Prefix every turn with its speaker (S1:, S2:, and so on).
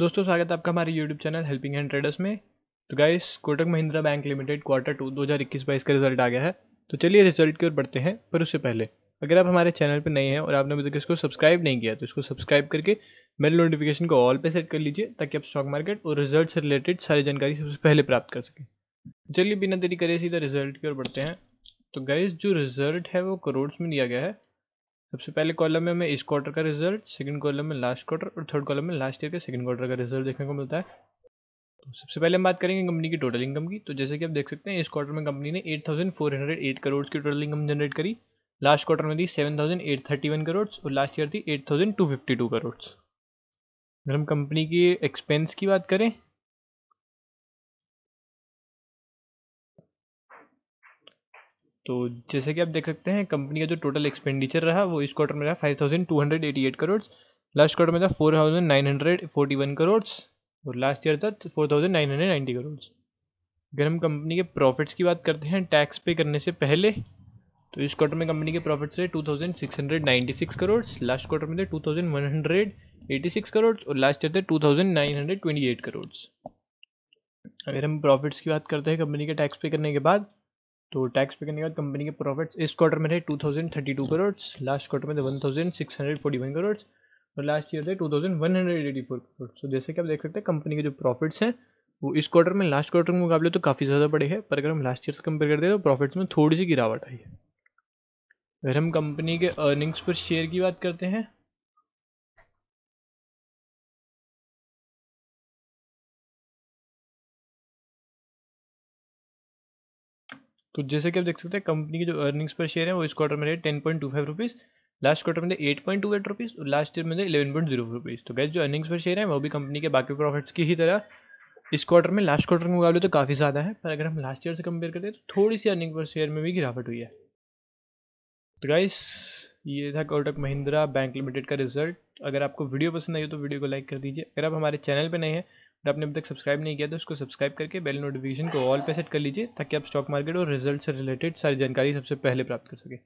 S1: दोस्तों स्वागत है आपका हमारे YouTube channel helping hand traders में तो guys Kotak Mahindra bank limited quarter two दो हज़ार इक्कीस बाईस का रिजल्ट आ गया है तो चलिए रिजल्ट की ओर बढ़ते हैं पर उससे पहले अगर आप हमारे चैनल पर नए हैं और आपने अभी तक इसको सब्सक्राइब नहीं किया तो इसको सब्सक्राइब करके बेल नोटिफिकेशन को ऑल पर सेट कर लीजिए ताकि आप स्टॉक मार्केट और रिजल्ट से रिलेटेड सारी जानकारी सबसे पहले प्राप्त कर सकें चलिए बिना देरी करे सीधा रिजल्ट की ओर बढ़ते हैं तो गाइज जो रिजल्ट है वो करोड़ में दिया गया है सबसे पहले कॉलम में हमें इस क्वार्टर का रिजल्ट सेकंड कॉलम में लास्ट क्वार्टर और थर्ड कॉलम में लास्ट ईयर के सेकंड क्वार्टर का रिजल्ट देखने को मिलता है तो सबसे पहले हम बात करेंगे कंपनी की टोटल इनकम की तो जैसे कि आप देख सकते हैं इस क्वार्टर में कंपनी ने 8,408 करोड़ की टोटल इनकम जनरेट करी लास्ट क्वार्टर में थी सेवन करोड़ और लास्ट ईयर थी एट करोड़ अगर हम कंपनी की एक्सपेंस की बात करें तो जैसे कि आप देख सकते हैं कंपनी का जो टोटल एक्सपेंडिचर रहा वो इस क्वार्टर में रहा five thousand two eight crore last quarter में था four thousand nine hundred forty one crore और लास्ट ईयर था four thousand nine hundred ninety crore अगर हम कंपनी के प्रॉफिट्स की बात करते हैं टैक्स पे करने से पहले तो इस क्वार्टर में कंपनी के प्रॉफिट्स रहे 2696 करोड़ लास्ट क्वार्टर में थे 2186 करोड़ और लास्ट ईयर थे 2928 करोड़ अगर हम प्रॉफिट्स की बात करते हैं कंपनी के टैक्स पे करने के बाद तो टैक्स पे करने के बाद कंपनी के प्रॉफिट्स इस क्वार्टर में थे 2032 करोड़ लास्ट क्वार्टर में थे 1641 करोड़ और लास्ट ईयर थे 2184 करोड़ सो जैसे कि आप देख सकते हैं कंपनी के जो प्रॉफिट्स हैं वो इस क्वार्टर में लास्ट क्वार्टर के मुकाबले तो काफ़ी ज़्यादा बड़े हैं पर अगर हम लास्ट ईयर से कंपेयर करते हैं तो प्रॉफिट्स में थोड़ी सी गिरावट आई है अगर हम कंपनी के अर्निंग्स पर शेयर की बात करते हैं तो जैसे कि आप देख सकते हैं कंपनी की जो अर्निंग्स पर शेयर है वो इस क्वार्टर में रहे ten point two five rupees last quarter में eight point two eight rupees और लास्ट ईयर में इलेवन पॉइंट जीरो रुपीज़ तो गैस जो अर्निंग्स पर शेयर है वो भी कंपनी के बाकी प्रॉफिट्स की ही तरह इस क्वार्टर में लास्ट क्वार्टर के मुकाबले तो काफ़ी ज़्यादा है पर अगर हम लास्ट ईयर से कंपेयर करते हैं तो थोड़ी सी अर्निंग पर शेयर में भी गिरावट हुई है तो गाइस ये था कोटक महिंद्रा बैंक लिमिटेड का रिजल्ट अगर आपको वीडियो पसंद आई हो तो वीडियो को लाइक कर दीजिए अगर आप हमारे चैनल पर नए हैं अगर आपने अब तक सब्सक्राइब नहीं किया तो उसको सब्सक्राइब करके बेल नोटिफिकेशन को ऑल पे सेट कर लीजिए ताकि आप स्टॉक मार्केट और रिजल्ट से रिलेटेड सारी जानकारी सबसे पहले प्राप्त कर सके